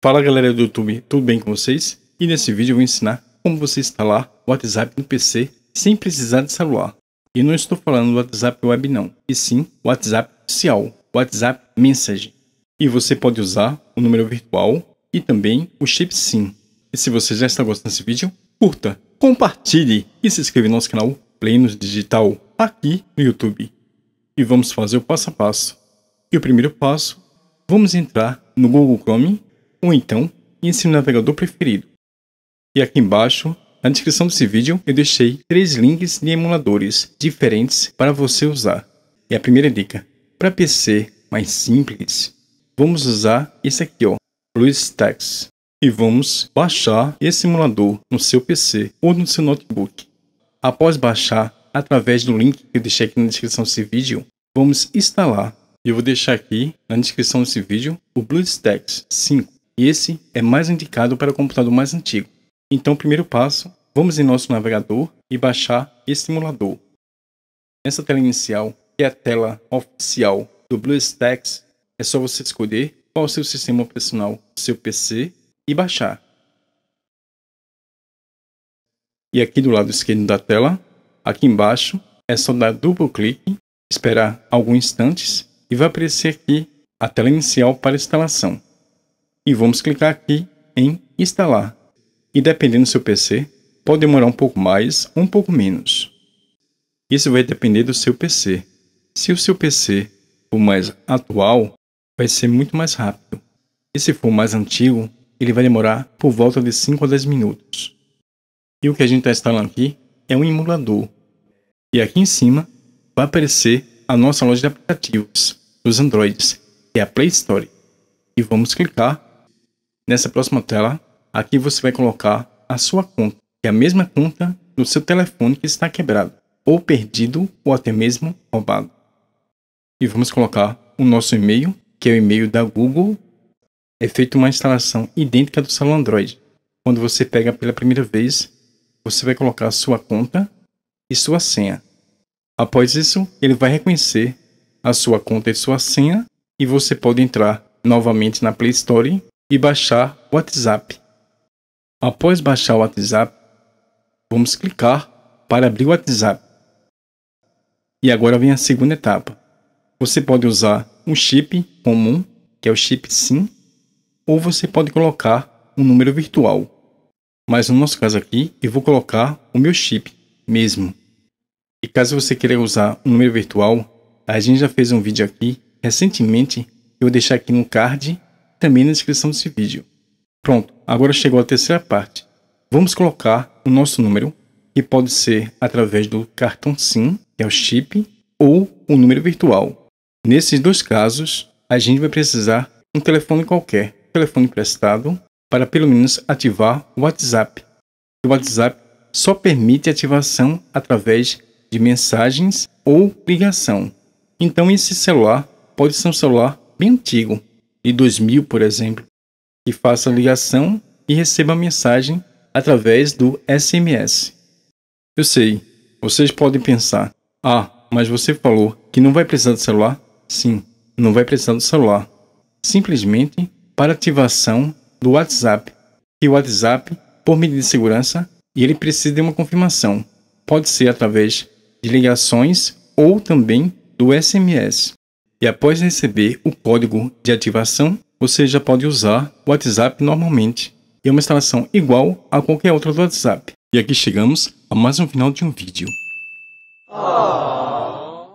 Fala galera do YouTube, tudo bem com vocês? E nesse vídeo eu vou ensinar como você instalar o WhatsApp no PC sem precisar de celular. E não estou falando do WhatsApp Web não, e sim o WhatsApp oficial, WhatsApp Message. E você pode usar o número virtual e também o chip SIM. E se você já está gostando desse vídeo, curta, compartilhe e se inscreva no nosso canal Plenos Digital aqui no YouTube. E vamos fazer o passo a passo. E o primeiro passo, vamos entrar no Google Chrome ou então em seu navegador preferido. E aqui embaixo, na descrição desse vídeo, eu deixei três links de emuladores diferentes para você usar. E a primeira dica, para PC mais simples, vamos usar esse aqui, ó, BlueStacks. E vamos baixar esse emulador no seu PC ou no seu notebook. Após baixar através do link que eu deixei aqui na descrição desse vídeo, vamos instalar. Eu vou deixar aqui na descrição desse vídeo o BlueStacks 5 e esse é mais indicado para o computador mais antigo. Então, primeiro passo, vamos em nosso navegador e baixar esse simulador. Nessa tela inicial, que é a tela oficial do BlueStacks, é só você escolher qual o seu sistema operacional seu PC e baixar. E aqui do lado esquerdo da tela, aqui embaixo, é só dar duplo clique, esperar alguns instantes e vai aparecer aqui a tela inicial para instalação e vamos clicar aqui em instalar. E dependendo do seu PC, pode demorar um pouco mais ou um pouco menos. Isso vai depender do seu PC. Se o seu PC for mais atual, vai ser muito mais rápido. E se for mais antigo, ele vai demorar por volta de 5 a 10 minutos. E o que a gente está instalando aqui é um emulador. E aqui em cima vai aparecer a nossa loja de aplicativos dos Androids, que é a Play Store. E vamos clicar Nessa próxima tela, aqui você vai colocar a sua conta, que é a mesma conta do seu telefone que está quebrado, ou perdido, ou até mesmo roubado. E vamos colocar o nosso e-mail, que é o e-mail da Google. É feita uma instalação idêntica do celular Android. Quando você pega pela primeira vez, você vai colocar a sua conta e sua senha. Após isso, ele vai reconhecer a sua conta e sua senha e você pode entrar novamente na Play Store e baixar o WhatsApp. Após baixar o WhatsApp, vamos clicar para abrir o WhatsApp. E agora vem a segunda etapa. Você pode usar um chip comum, que é o chip SIM, ou você pode colocar um número virtual. Mas no nosso caso aqui, eu vou colocar o meu chip mesmo. E caso você queira usar um número virtual, a gente já fez um vídeo aqui recentemente, eu vou deixar aqui no card também na descrição desse vídeo. Pronto, agora chegou a terceira parte. Vamos colocar o nosso número, que pode ser através do cartão SIM, que é o chip, ou o número virtual. Nesses dois casos, a gente vai precisar um telefone qualquer, um telefone emprestado, para pelo menos ativar o WhatsApp. O WhatsApp só permite ativação através de mensagens ou ligação. Então esse celular pode ser um celular bem antigo, de 2000, por exemplo, que faça ligação e receba mensagem através do SMS. Eu sei, vocês podem pensar: ah, mas você falou que não vai precisar do celular? Sim, não vai precisar do celular. Simplesmente para ativação do WhatsApp. E o WhatsApp, por medida de segurança, ele precisa de uma confirmação. Pode ser através de ligações ou também do SMS e após receber o código de ativação, você já pode usar o WhatsApp normalmente. É uma instalação igual a qualquer outra do WhatsApp. E aqui chegamos a mais um final de um vídeo.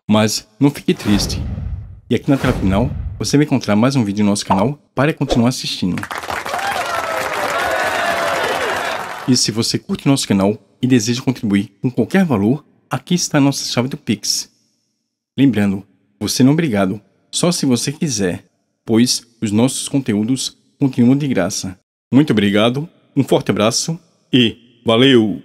Mas não fique triste. E aqui na tela final, você vai encontrar mais um vídeo no nosso canal para continuar assistindo. E se você curte nosso canal e deseja contribuir com qualquer valor, aqui está a nossa chave do Pix. Lembrando, você não obrigado, só se você quiser, pois os nossos conteúdos continuam de graça. Muito obrigado, um forte abraço e valeu!